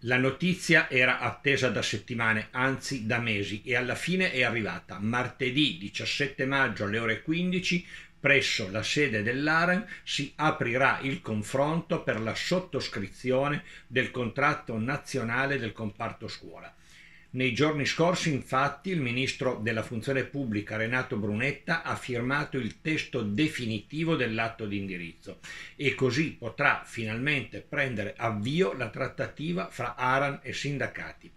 La notizia era attesa da settimane, anzi da mesi, e alla fine è arrivata. Martedì 17 maggio alle ore 15 presso la sede dell'Arem si aprirà il confronto per la sottoscrizione del contratto nazionale del comparto scuola. Nei giorni scorsi infatti il ministro della funzione pubblica Renato Brunetta ha firmato il testo definitivo dell'atto di indirizzo e così potrà finalmente prendere avvio la trattativa fra Aran e sindacati.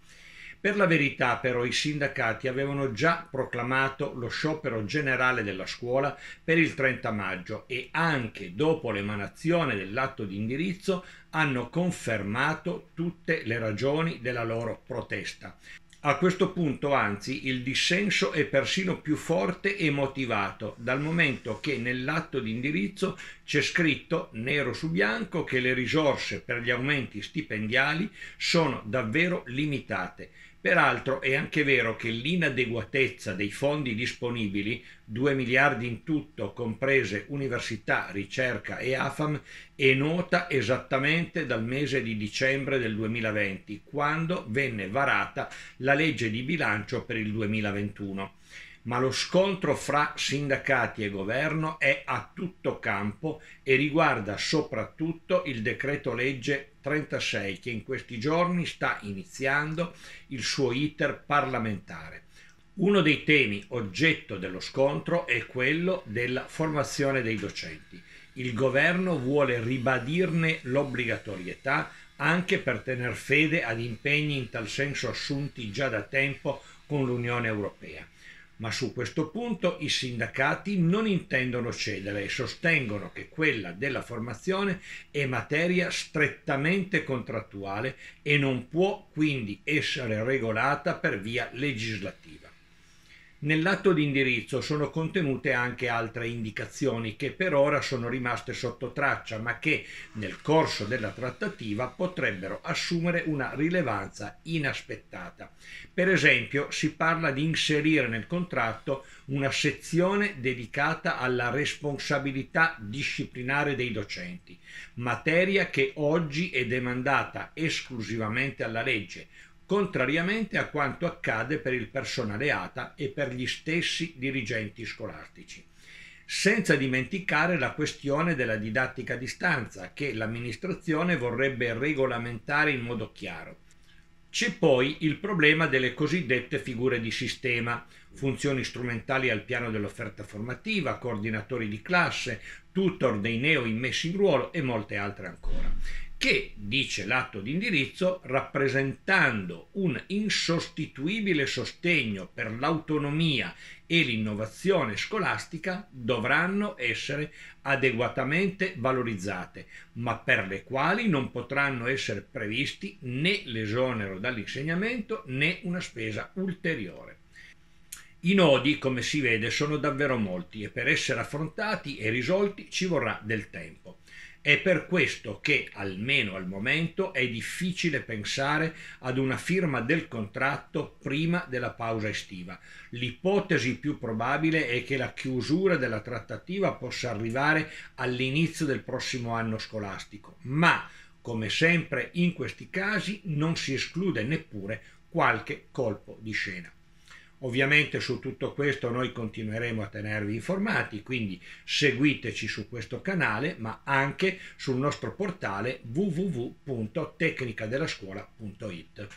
Per la verità però i sindacati avevano già proclamato lo sciopero generale della scuola per il 30 maggio e anche dopo l'emanazione dell'atto di indirizzo hanno confermato tutte le ragioni della loro protesta. A questo punto, anzi, il dissenso è persino più forte e motivato, dal momento che nell'atto di indirizzo c'è scritto nero su bianco che le risorse per gli aumenti stipendiali sono davvero limitate Peraltro è anche vero che l'inadeguatezza dei fondi disponibili, 2 miliardi in tutto, comprese università, ricerca e AFAM, è nota esattamente dal mese di dicembre del 2020, quando venne varata la legge di bilancio per il 2021 ma lo scontro fra sindacati e governo è a tutto campo e riguarda soprattutto il decreto legge 36 che in questi giorni sta iniziando il suo iter parlamentare. Uno dei temi oggetto dello scontro è quello della formazione dei docenti. Il governo vuole ribadirne l'obbligatorietà anche per tener fede ad impegni in tal senso assunti già da tempo con l'Unione Europea ma su questo punto i sindacati non intendono cedere e sostengono che quella della formazione è materia strettamente contrattuale e non può quindi essere regolata per via legislativa. Nell'atto di indirizzo sono contenute anche altre indicazioni che per ora sono rimaste sotto traccia ma che nel corso della trattativa potrebbero assumere una rilevanza inaspettata. Per esempio si parla di inserire nel contratto una sezione dedicata alla responsabilità disciplinare dei docenti, materia che oggi è demandata esclusivamente alla legge, contrariamente a quanto accade per il personale ATA e per gli stessi dirigenti scolastici. Senza dimenticare la questione della didattica a distanza, che l'amministrazione vorrebbe regolamentare in modo chiaro. C'è poi il problema delle cosiddette figure di sistema, funzioni strumentali al piano dell'offerta formativa, coordinatori di classe, tutor dei neo immessi in ruolo e molte altre ancora, che, dice l'atto di indirizzo, rappresentando un insostituibile sostegno per l'autonomia e l'innovazione scolastica, dovranno essere adeguatamente valorizzate, ma per le quali non potranno essere previsti né l'esonero dall'insegnamento né una spesa ulteriore. I nodi, come si vede, sono davvero molti e per essere affrontati e risolti ci vorrà del tempo. È per questo che, almeno al momento, è difficile pensare ad una firma del contratto prima della pausa estiva. L'ipotesi più probabile è che la chiusura della trattativa possa arrivare all'inizio del prossimo anno scolastico, ma, come sempre in questi casi, non si esclude neppure qualche colpo di scena. Ovviamente su tutto questo noi continueremo a tenervi informati, quindi seguiteci su questo canale, ma anche sul nostro portale www.tecnicadelascuola.it.